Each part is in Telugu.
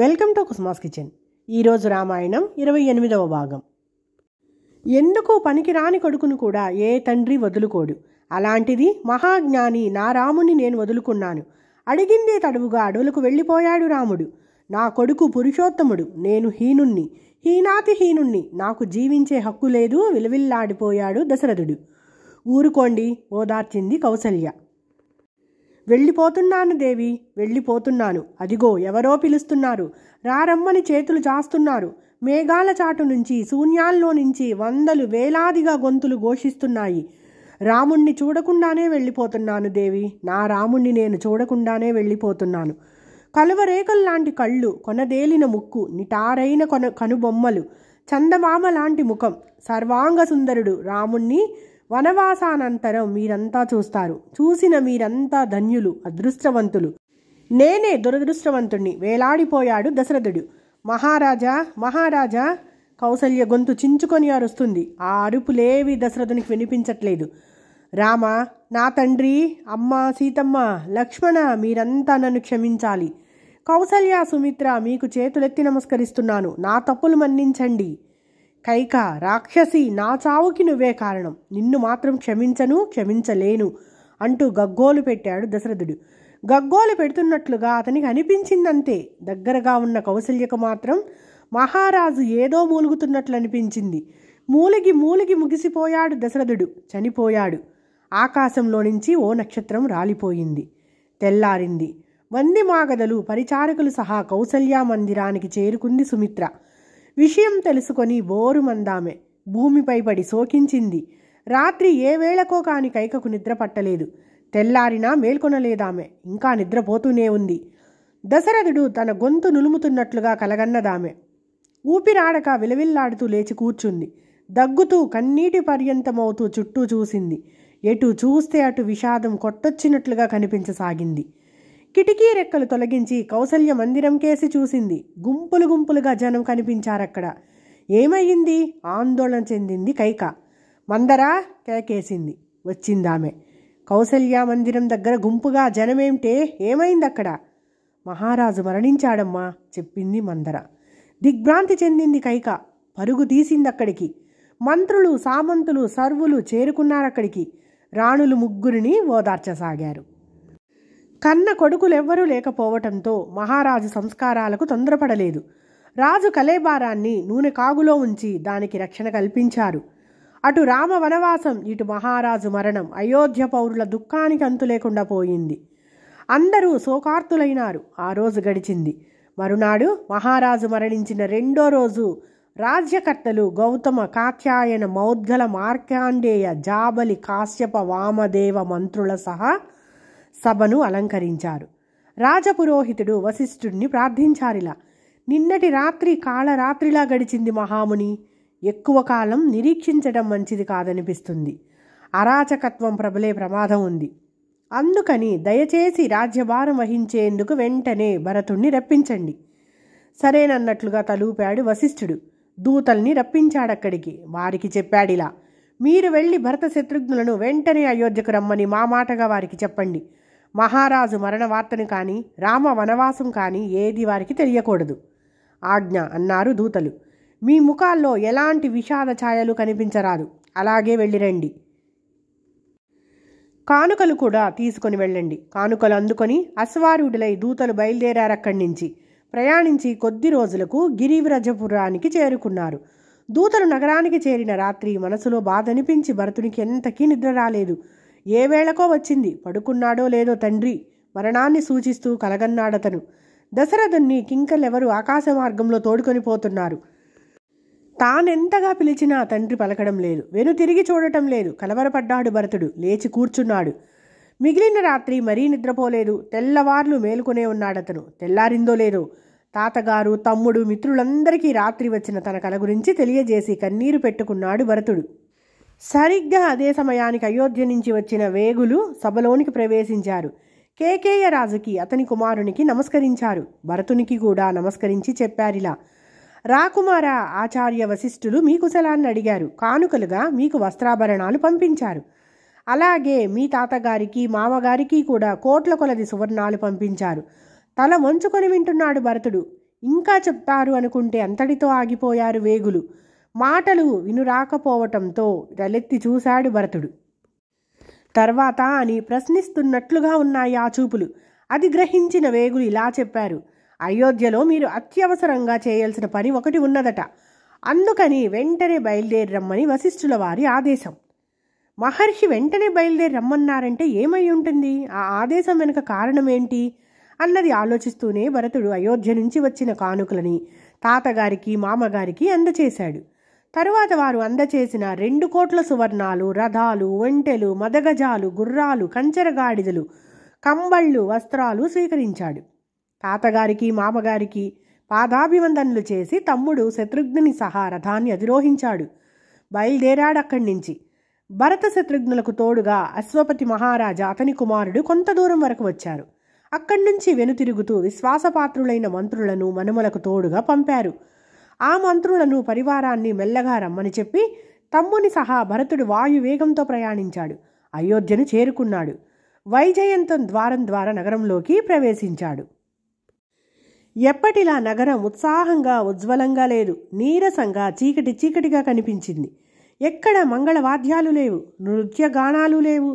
వెల్కమ్ టు కుస్మాస్ కిచెన్ ఈరోజు రామాయణం ఇరవై ఎనిమిదవ భాగం ఎందుకో పనికిరాని కొడుకును కూడా ఏ తండ్రి వదులుకోడు అలాంటిది మహాజ్ఞాని నా రాముని నేను వదులుకున్నాను అడిగిందే తడువుగా అడవులకు వెళ్ళిపోయాడు రాముడు నా కొడుకు పురుషోత్తముడు నేను హీనుణ్ణి హీనాతి హీనుణ్ణి నాకు జీవించే హక్కు లేదు విలువిల్లాడిపోయాడు దశరథుడు ఊరుకోండి ఓదార్చింది కౌసల్య వెళ్ళిపోతున్నాను దేవి వెళ్ళిపోతున్నాను అదిగో ఎవరో పిలుస్తున్నారు రారమ్మని చేతులు చాస్తున్నారు మేఘాల చాటు నుంచి శూన్యాల్లో నుంచి వందలు వేలాదిగా గొంతులు ఘోషిస్తున్నాయి రాముణ్ణి చూడకుండానే వెళ్ళిపోతున్నాను దేవి నా రాముణ్ణి నేను చూడకుండానే వెళ్ళిపోతున్నాను కలువరేఖల్లాంటి కళ్ళు కొనదేలిన ముక్కు నిటారైన కొన కనుబొమ్మలు చందమామ లాంటి ముఖం సర్వాంగ సుందరుడు రాముణ్ణి వనవాసానంతరం మీరంతా చూస్తారు చూసిన మీరంతా ధన్యులు అదృష్టవంతులు నేనే దురదృష్టవంతుణ్ణి వేలాడిపోయాడు దశరథుడు మహారాజా మహారాజా కౌసల్య గొంతు చించుకొని అరుస్తుంది ఆ అరుపులేవి దశరథునికి వినిపించట్లేదు రామ నా తండ్రి అమ్మ సీతమ్మ లక్ష్మణ మీరంతా నన్ను క్షమించాలి కౌసల్య సుమిత్ర మీకు చేతులెత్తి నమస్కరిస్తున్నాను నా తప్పులు మన్నించండి కైక రాక్షసి నా చావుకి నువ్వే కారణం నిన్ను మాత్రం క్షమించను క్షమించలేను అంటూ గగ్గోలు పెట్టాడు దశరథుడు గగ్గోలు పెడుతున్నట్లుగా అతనికి అనిపించిందంతే దగ్గరగా ఉన్న కౌశల్యకు మాత్రం మహారాజు ఏదో మూలుగుతున్నట్లు అనిపించింది మూలిగి మూలిగి ముగిసిపోయాడు దశరథుడు చనిపోయాడు ఆకాశంలో నుంచి ఓ నక్షత్రం రాలిపోయింది తెల్లారింది వంది మాగదలు పరిచారకులు సహా కౌసల్యా మందిరానికి చేరుకుంది సుమిత్ర విషయం తెలుసుకొని బోరుమందామె భూమిపై పడి శోకించింది రాత్రి ఏ వేళకో కాని కైకకు నిద్ర పట్టలేదు తెల్లారినా మేల్కొనలేదామె ఇంకా నిద్రపోతూనే ఉంది దశరథుడు తన గొంతు నులుముతున్నట్లుగా కలగన్నదామె ఊపిరాడక విలవిల్లాడుతూ లేచి కూర్చుంది దగ్గుతూ కన్నీటి పర్యంతమవుతూ చుట్టూ చూసింది ఎటు చూస్తే అటు విషాదం కొట్టొచ్చినట్లుగా కనిపించసాగింది కిటికీ రెక్కలు తొలగించి కౌసల్య మందిరం కేసి చూసింది గుంపులు గుంపులుగా జనం కనిపించారక్కడ ఏమయ్యింది ఆందోళన చెందింది కైక మందరా కేకేసింది వచ్చిందామె కౌసల్య మందిరం దగ్గర గుంపుగా జనమేమిటే ఏమైంది అక్కడ మహారాజు మరణించాడమ్మా చెప్పింది మందర దిగ్భ్రాంతి చెందింది కైక పరుగు తీసింది అక్కడికి మంత్రులు సామంతులు సర్వులు చేరుకున్నారక్కడికి రాణులు ముగ్గురిని ఓదార్చసాగారు కన్న కొడుకులెవ్వరూ లేకపోవటంతో మహారాజు సంస్కారాలకు తొందరపడలేదు రాజు కలేబారాన్ని నూనె కాగులో ఉంచి దానికి రక్షణ కల్పించారు అటు రామ వనవాసం ఇటు మహారాజు మరణం అయోధ్య పౌరుల దుఃఖానికి అంతు లేకుండా పోయింది అందరూ శోకార్తులైనారు ఆ రోజు గడిచింది మరునాడు మహారాజు మరణించిన రెండో రోజు రాజ్యకర్తలు గౌతమ కాత్యాయన మౌద్గల మార్కాండేయ జాబలి కాశ్యప వామదేవ మంత్రుల సహా సభను అలంకరించారు రాజపురోహితుడు వశిష్ఠుడిని ప్రార్థించారిలా నిన్నటి రాత్రి కాళరాత్రిలా గడిచింది మహాముని ఎక్కువ కాలం నిరీక్షించడం మంచిది కాదనిపిస్తుంది అరాచకత్వం ప్రబలే ప్రమాదం ఉంది అందుకని దయచేసి రాజ్యభారం వహించేందుకు వెంటనే భరతుణ్ణి రప్పించండి సరేనన్నట్లుగా తలూపాడు వశిష్ఠుడు దూతల్ని రప్పించాడక్కడికి వారికి చెప్పాడిలా మీరు వెళ్ళి భరత శత్రుఘ్నులను వెంటనే అయోధ్యకు రమ్మని మా మాటగా వారికి చెప్పండి మహారాజు మరణ వార్తను కానీ రామ వనవాసం కానీ ఏది వారికి తెలియకూడదు ఆజ్ఞ అన్నారు దూతలు మీ ముఖాల్లో ఎలాంటి విషాద ఛాయలు కనిపించరాదు అలాగే వెళ్ళిరండి కానుకలు కూడా తీసుకొని వెళ్ళండి కానుకలు అందుకొని అశ్వారూఢులై దూతలు బయలుదేరారక్కడి నుంచి ప్రయాణించి కొద్ది రోజులకు గిరివ్రజపురానికి చేరుకున్నారు దూతలు నగరానికి చేరిన రాత్రి మనసులో బాధనిపించి భరతునికి ఎంతకీ నిద్ర రాలేదు ఏ వేళకో వచ్చింది పడుకున్నాడో లేదో తండ్రి మరణాన్ని సూచిస్తూ కలగన్నాడతను దశరథుణ్ణి కింకలెవరు ఆకాశ మార్గంలో తోడుకొని పోతున్నారు తానెంతగా పిలిచినా తండ్రి పలకడం లేదు వెను తిరిగి చూడటం లేదు కలవరపడ్డాడు భరతుడు లేచి కూర్చున్నాడు మిగిలిన రాత్రి మరీ నిద్రపోలేదు తెల్లవార్లు మేలుకొనే ఉన్నాడతను తెల్లారిందో లేదో తాతగారు తమ్ముడు మిత్రులందరికీ రాత్రి వచ్చిన తన కల గురించి తెలియజేసి కన్నీరు పెట్టుకున్నాడు భరతుడు సరిగ్గా అదే సమయానికి అయోధ్య నుంచి వచ్చిన వేగులు సభలోనికి ప్రవేశించారు కేకేయ రాజుకి అతని కుమారునికి నమస్కరించారు భరతునికి కూడా నమస్కరించి చెప్పారిలా రాకుమార ఆచార్య వశిష్ఠులు మీ కుశలాన్ని అడిగారు కానుకలుగా మీకు వస్త్రాభరణాలు పంపించారు అలాగే మీ తాతగారికి మామగారికి కూడా కోట్ల కొలది సువర్ణాలు పంపించారు తల వంచుకొని వింటున్నాడు భరతుడు ఇంకా చెప్తారు అనుకుంటే అంతటితో ఆగిపోయారు వేగులు మాటలు వినురాకపోవటంతో రలెత్తి చూశాడు భరతుడు తర్వాత అని ప్రశ్నిస్తున్నట్లుగా ఉన్నాయి ఆ చూపులు అది గ్రహించిన వేగులు ఇలా చెప్పారు అయోధ్యలో మీరు అత్యవసరంగా చేయాల్సిన పని ఒకటి ఉన్నదట అందుకని వెంటనే బయలుదేరి రమ్మని వశిష్ఠుల వారి ఆదేశం మహర్షి వెంటనే బయలుదేరి రమ్మన్నారంటే ఏమై ఉంటుంది ఆ ఆదేశం వెనుక కారణమేంటి అన్నది ఆలోచిస్తూనే భరతుడు అయోధ్య నుంచి వచ్చిన కానుకలని తాతగారికి మామగారికి అందచేశాడు తరువాత వారు అందచేసిన రెండు కోట్ల సువర్ణాలు రథాలు ఒంటెలు మదగజాలు గుర్రాలు కంచెరగాడిదలు కంబళ్ళు వస్త్రాలు స్వీకరించాడు తాతగారికి మామగారికి పాదాభివందనలు చేసి తమ్ముడు శత్రుఘ్నుని సహా రథాన్ని అధిరోహించాడు బయలుదేరాడక్కడి నుంచి భరత శత్రుఘ్నులకు తోడుగా అశ్వపతి మహారాజా అతని కుమారుడు కొంత దూరం వరకు వచ్చారు అక్కడి నుంచి వెనుతిరుగుతూ విశ్వాసపాత్రులైన మంత్రులను మనుమలకు తోడుగా పంపారు ఆ మంత్రులను పరివారాన్ని మెల్లగా రమ్మని చెప్పి తమ్ముని సహా భరతుడు వాయువేగంతో ప్రయాణించాడు అయోధ్యను చేరుకున్నాడు వైజయంతం ద్వారం ద్వారా నగరంలోకి ప్రవేశించాడు ఎప్పటిలా నగరం ఉత్సాహంగా ఉజ్వలంగా లేదు నీరసంగా చీకటి చీకటిగా కనిపించింది ఎక్కడ మంగళవాద్యాలు లేవు నృత్యగానాలు లేవు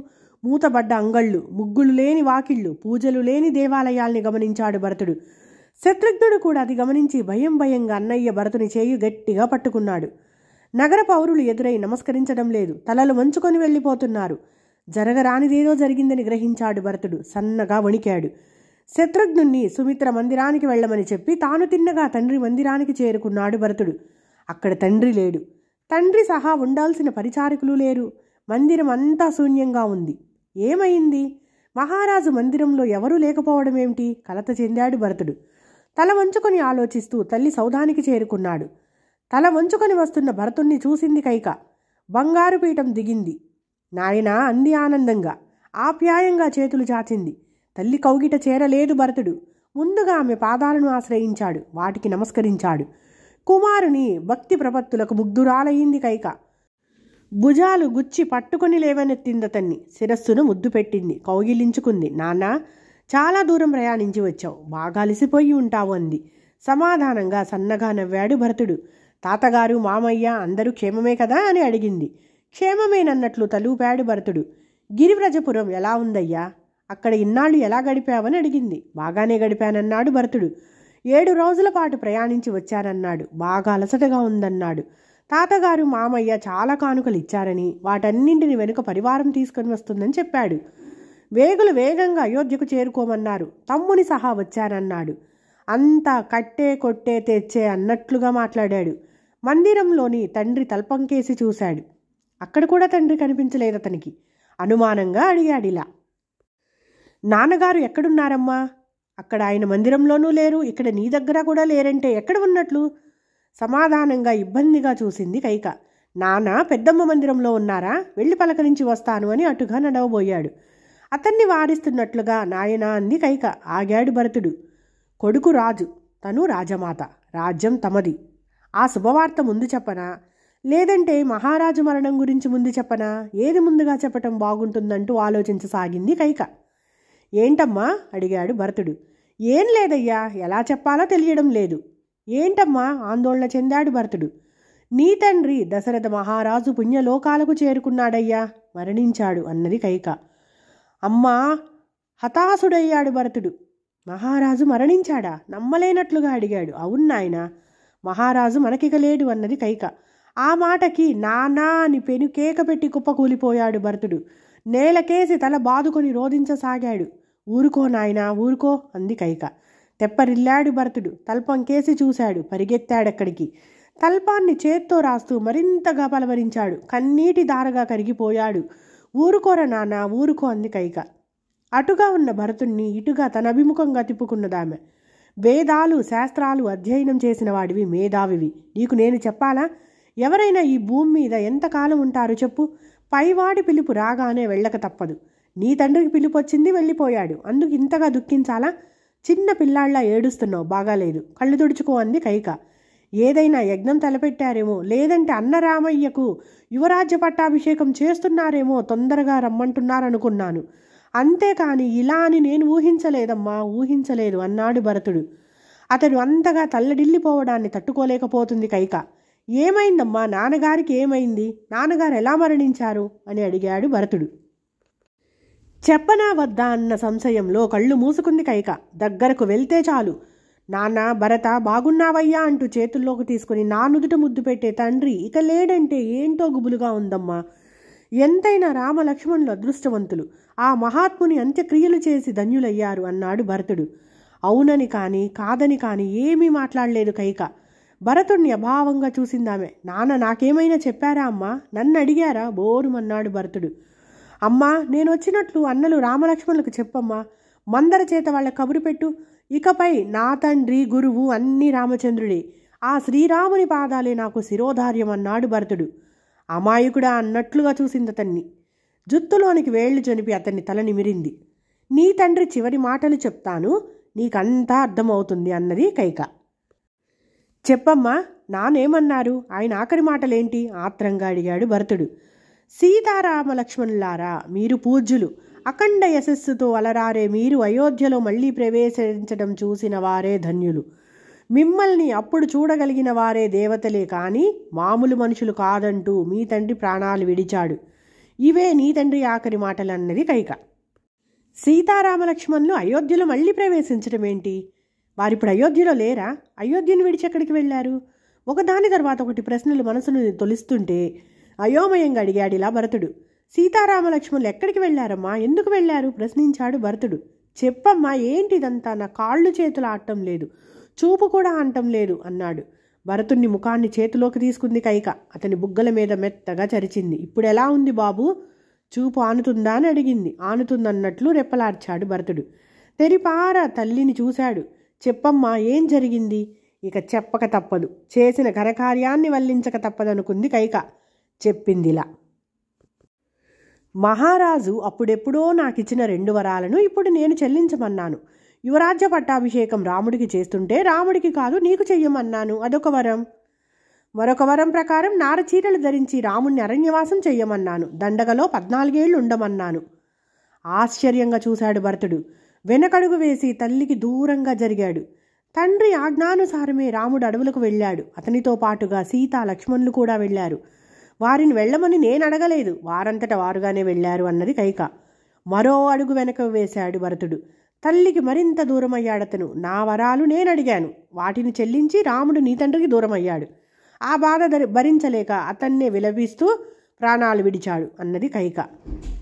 మూతబడ్డ అంగళ్ళు ముగ్గులు లేని వాకిళ్ళు పూజలు లేని దేవాలయాల్ని గమనించాడు భరతుడు శత్రుఘ్నుడు కూడా అది గమనించి భయం భయంగా అన్నయ్య భరతుని చేయి గట్టిగా పట్టుకున్నాడు నగర పౌరులు ఎదురై నమస్కరించడం లేదు తలలు వంచుకొని వెళ్ళిపోతున్నారు జరగరానిదేదో జరిగిందని గ్రహించాడు భరతుడు సన్నగా వణికాడు శత్రుఘ్నుణ్ణి సుమిత్ర మందిరానికి వెళ్ళమని చెప్పి తాను తిన్నగా తండ్రి మందిరానికి చేరుకున్నాడు భరతుడు అక్కడ తండ్రి లేడు తండ్రి సహా ఉండాల్సిన పరిచారకులు లేరు మందిరం అంతా శూన్యంగా ఉంది ఏమైంది మహారాజు మందిరంలో ఎవరూ లేకపోవడమేమిటి కలత చెందాడు భరతుడు తల వంచుకొని ఆలోచిస్తూ తల్లి సౌధానికి చేరుకున్నాడు తల వంచుకొని వస్తున్న భరతుణ్ణి చూసింది కైక బంగారు పీఠం దిగింది నాయనా అంది ఆనందంగా ఆప్యాయంగా చేతులు చాచింది తల్లి కౌగిట చేరలేదు భరతుడు ముందుగా ఆమె పాదాలను ఆశ్రయించాడు వాటికి నమస్కరించాడు కుమారుని భక్తి ప్రపత్తులకు ముగ్ధురాలయ్యింది కైక భుజాలు గుచ్చి పట్టుకుని లేవనెత్తిందతన్ని శిరస్సును ముద్దు పెట్టింది కౌగిలించుకుంది నాన్న చాలా దూరం ప్రయాణించి వచ్చావు బాగా అలసిపోయి ఉంటావు అంది సమాధానంగా సన్నగా నవ్వాడు భరతుడు తాతగారు మామయ్య అందరూ క్షేమమే కదా అని అడిగింది క్షేమమేనన్నట్లు తలూపాడు భరతుడు గిరివ్రజపురం ఎలా ఉందయ్యా అక్కడ ఇన్నాళ్ళు ఎలా గడిపావని అడిగింది బాగానే గడిపానన్నాడు భరతుడు ఏడు రోజుల పాటు ప్రయాణించి వచ్చానన్నాడు బాగా అలసటగా ఉందన్నాడు తాతగారు మామయ్య చాలా కానుకలు ఇచ్చారని వాటన్నింటిని వెనుక పరివారం తీసుకొని వస్తుందని చెప్పాడు వేగులు వేగంగా అయోధ్యకు చేరుకోమన్నారు తమ్ముని సహా వచ్చానన్నాడు అంతా కట్టే కొట్టే తెచ్చే అన్నట్లుగా మాట్లాడాడు మందిరంలోని తండ్రి తల్పంకేసి చూశాడు అక్కడ కూడా తండ్రి కనిపించలేదు అతనికి అనుమానంగా అడిగాడు ఇలా నాన్నగారు ఎక్కడున్నారమ్మా అక్కడ ఆయన మందిరంలోనూ లేరు ఇక్కడ నీ దగ్గర కూడా లేరంటే ఎక్కడ ఉన్నట్లు సమాధానంగా ఇబ్బందిగా చూసింది కైక నాన్న పెద్దమ్మ మందిరంలో ఉన్నారా వెళ్ళి పలకరించి వస్తాను అని అటుగా నడవబోయాడు అతన్ని వారిస్తున్నట్లుగా నాయన అంది కైక ఆగాడు భరతుడు కొడుకు రాజు తను రాజమాత రాజ్యం తమది ఆ శుభవార్త ముందు చెప్పనా లేదంటే మహారాజు మరణం గురించి ముందు చెప్పనా ఏది ముందుగా చెప్పటం బాగుంటుందంటూ ఆలోచించసాగింది కైక ఏంటమ్మా అడిగాడు భరతుడు ఏం లేదయ్యా ఎలా చెప్పాలో తెలియడం లేదు ఏంటమ్మా ఆందోళన చెందాడు భరతుడు నీ తండ్రి దశరథ మహారాజు పుణ్యలోకాలకు చేరుకున్నాడయ్యా మరణించాడు అన్నది కైక అమ్మా హతాశుడయ్యాడు భరతుడు మహారాజు మరణించాడా నమ్మలేనట్లుగా అడిగాడు అవును మహారాజు మనకిక లేడు అన్నది కైక ఆ మాటకి నానా అని పెను కేక పెట్టి కుప్పకూలిపోయాడు భరతుడు నేలకేసి తల బాదుకొని రోధించసాగాడు ఊరుకో నాయనా ఊరుకో అంది కైక తెప్పరిల్లాడు భరతుడు తల్పం కేసి చూశాడు పరిగెత్తాడక్కడికి తల్పాన్ని చేత్తో రాస్తూ మరింతగా పలవరించాడు కన్నీటి దారగా కరిగిపోయాడు ఊరుకోరా నాన్న ఊరుకో అంది కైక అటుగా ఉన్న భరతుణ్ణి ఇటుగా తన అభిముఖంగా తిప్పుకున్నదామె వేదాలు శాస్త్రాలు అధ్యయనం చేసిన వాడివి మేధావివి నీకు నేను చెప్పాలా ఎవరైనా ఈ భూమి మీద ఎంతకాలం ఉంటారు చెప్పు పైవాడి పిలుపు రాగానే వెళ్ళక తప్పదు నీ తండ్రికి పిలుపు వచ్చింది వెళ్ళిపోయాడు అందుకు ఇంతగా దుఃఖించాలా చిన్న పిల్లాళ్ళ ఏడుస్తున్నావు బాగాలేదు కళ్ళు తుడుచుకో అంది కైక ఏదైనా యజ్ఞం తలపెట్టారేమో లేదంటే అన్నరామయ్యకు యువరాజ్య పట్టాభిషేకం చేస్తున్నారేమో తొందరగా రమ్మంటున్నారనుకున్నాను అంతేకాని ఇలా అని నేను ఊహించలేదమ్మా ఊహించలేదు అన్నాడు భరతుడు అతడు అంతగా తల్లడిల్లిపోవడాన్ని తట్టుకోలేకపోతుంది కైక ఏమైందమ్మా నాన్నగారికి ఏమైంది నాన్నగారు ఎలా మరణించారు అని అడిగాడు భరతుడు చెప్పనా వద్దా అన్న సంశయంలో కళ్ళు మూసుకుంది కైక దగ్గరకు వెళ్తే చాలు నాన్న భరత బాగున్నావయ్యా అంటూ చేతుల్లోకి తీసుకుని నా నుదుట ముద్దు పెట్టే తండ్రి ఇక లేడంటే ఏంటో గుబులుగా ఉందమ్మా ఎంతైనా రామలక్ష్మణులు అదృష్టవంతులు ఆ మహాత్ముని అంత్యక్రియలు చేసి ధన్యులయ్యారు అన్నాడు భరతుడు అవునని కాని కాదని కాని ఏమీ మాట్లాడలేదు కైక భరతుడిని అభావంగా చూసిందామె నాన్న నాకేమైనా చెప్పారా అమ్మా నన్ను అడిగారా బోరుమన్నాడు భరతుడు అమ్మా నేను వచ్చినట్లు అన్నలు రామలక్ష్మణులకు చెప్పమ్మా మందర చేత వాళ్ళ కబురు పెట్టు ఇకపై నా తండ్రి గురువు అన్ని రామచంద్రుడే ఆ శ్రీరాముని పాదాలే నాకు శిరోధార్యం అన్నాడు భరతుడు అమాయకుడా అన్నట్లుగా చూసింది అతన్ని జుత్తులోనికి వేళ్లు జనిపి అతన్ని తల నిమిరింది నీ తండ్రి చివరి మాటలు చెప్తాను నీకంతా అర్థమవుతుంది అన్నది కైక చెప్పమ్మా నానేమన్నారు ఆయన ఆఖరి మాటలేంటి ఆత్రంగా అడిగాడు భరతుడు సీతారామ లక్ష్మణులారా మీరు పూజ్యులు అఖండ యశస్సుతో అలరారే మీరు అయోధ్యలో మళ్ళీ ప్రవేశించడం చూసిన వారే ధన్యులు మిమ్మల్ని అప్పుడు చూడగలిగిన వారే దేవతలే కానీ మామూలు మనుషులు కాదంటూ మీ తండ్రి ప్రాణాలు విడిచాడు ఇవే నీ తండ్రి ఆఖరి మాటలన్నది కైక సీతారామలక్ష్మణులు అయోధ్యలో మళ్ళీ ప్రవేశించడం ఏంటి వారిప్పుడు అయోధ్యలో లేరా అయోధ్యను విడిచి ఎక్కడికి వెళ్ళారు ఒకదాని తర్వాత ఒకటి ప్రశ్నలు మనసును తొలిస్తుంటే అయోమయంగా అడిగాడిలా భరతుడు సీతారామలక్ష్మణులు ఎక్కడికి వెళ్ళారమ్మా ఎందుకు వెళ్ళారు ప్రశ్నించాడు భరతుడు చెప్పమ్మా ఏంటిదంతా నా కాళ్ళు చేతులు ఆడటం లేదు చూపు కూడా ఆడటం లేదు అన్నాడు భరతుణ్ణి ముఖాన్ని చేతిలోకి తీసుకుంది కైక అతని బుగ్గల మీద మెత్తగా చరిచింది ఇప్పుడు ఎలా ఉంది బాబు చూపు ఆనుతుందా అని అడిగింది ఆనుతుందన్నట్లు రెప్పలార్చాడు భరతుడు తెరిపార తల్లిని చూశాడు చెప్పమ్మా ఏం జరిగింది ఇక చెప్పక తప్పదు చేసిన ఘనకార్యాన్ని వల్లించక తప్పదనుకుంది కైక చెప్పిందిలా మహారాజు అప్పుడెప్పుడో నాకు ఇచ్చిన రెండు వరాలను ఇప్పుడు నేను చెల్లించమన్నాను యువరాజ్య పట్టాభిషేకం రాముడికి చేస్తుంటే రాముడికి కాదు నీకు చెయ్యమన్నాను అదొక వరం మరొక వరం ప్రకారం నార చీరలు ధరించి రాముణ్ణి అరణ్యవాసం చెయ్యమన్నాను దండగలో పద్నాలుగేళ్లు ఉండమన్నాను ఆశ్చర్యంగా చూశాడు భరతుడు వెనకడుగు వేసి తల్లికి దూరంగా జరిగాడు తండ్రి ఆజ్ఞానుసారమే రాముడు అడవులకు వెళ్ళాడు అతనితో పాటుగా సీత లక్ష్మణులు కూడా వెళ్ళారు వారిని వెళ్ళమని నేను అడగలేదు వారంతట వారుగానే వెళ్ళారు అన్నది కైక మరో అడుగు వెనక వేశాడు భరతుడు తల్లికి మరింత దూరమయ్యాడతను నా వరాలు నేను అడిగాను వాటిని చెల్లించి రాముడు నీ తండ్రికి దూరమయ్యాడు ఆ బాధ భరించలేక అతన్నే విలపిస్తూ ప్రాణాలు విడిచాడు అన్నది కైక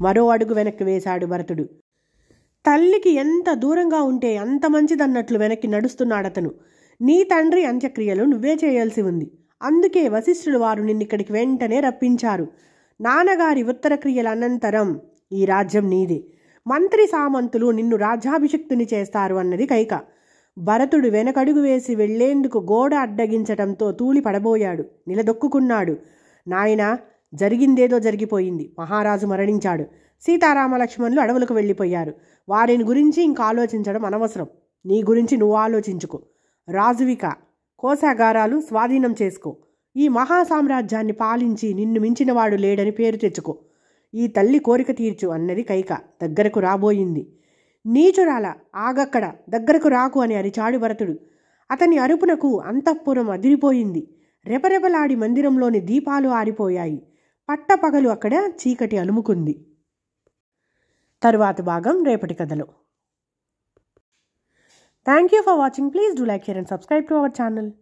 మరో అడుగు వెనక్కి వేశాడు భరతుడు తల్లికి ఎంత దూరంగా ఉంటే అంత మంచిదన్నట్లు వెనక్కి నడుస్తున్నాడతను నీ తండ్రి అంత్యక్రియలు నువ్వే చేయాల్సి ఉంది అందుకే వశిష్ఠుడు వారు నిన్నిక్కడికి వెంటనే రప్పించారు నాన్నగారి ఉత్తర క్రియల అనంతరం ఈ రాజ్యం నీది మంత్రి సామంతులు నిన్ను రాజ్యాభిషిక్తుని చేస్తారు అన్నది కైక భరతుడు వెనకడుగు వేసి వెళ్లేందుకు గోడ అడ్డగించటంతో తూలి పడబోయాడు నిలదొక్కుకున్నాడు నాయన జరిగిందేదో జరిగిపోయింది మహారాజు మరణించాడు సీతారామ లక్ష్మణులు అడవులకు వెళ్ళిపోయారు వారిని గురించి ఇంకా ఆలోచించడం అనవసరం నీ గురించి నువ్వు ఆలోచించుకో రాజువిక కోశాగారాలు స్వాధీనం చేసుకో ఈ మహా సామ్రాజ్యాన్ని పాలించి నిన్ను మించినవాడు లేడని పేరు తెచ్చుకో ఈ తల్లి కోరిక తీర్చు అన్నది కైక దగ్గరకు రాబోయింది నీచురాల ఆగక్కడ దగ్గరకు రాకు అని అరిచాడు భరతుడు అతని అరుపునకు అంతఃపురం అదిరిపోయింది రెపరెపలాడి మందిరంలోని దీపాలు ఆరిపోయాయి పట్టపగలు అక్కడ చీకటి అలుముకుంది తరువాత భాగం రేపటి కథలో Thank you for watching. Please do like, share and subscribe to our channel.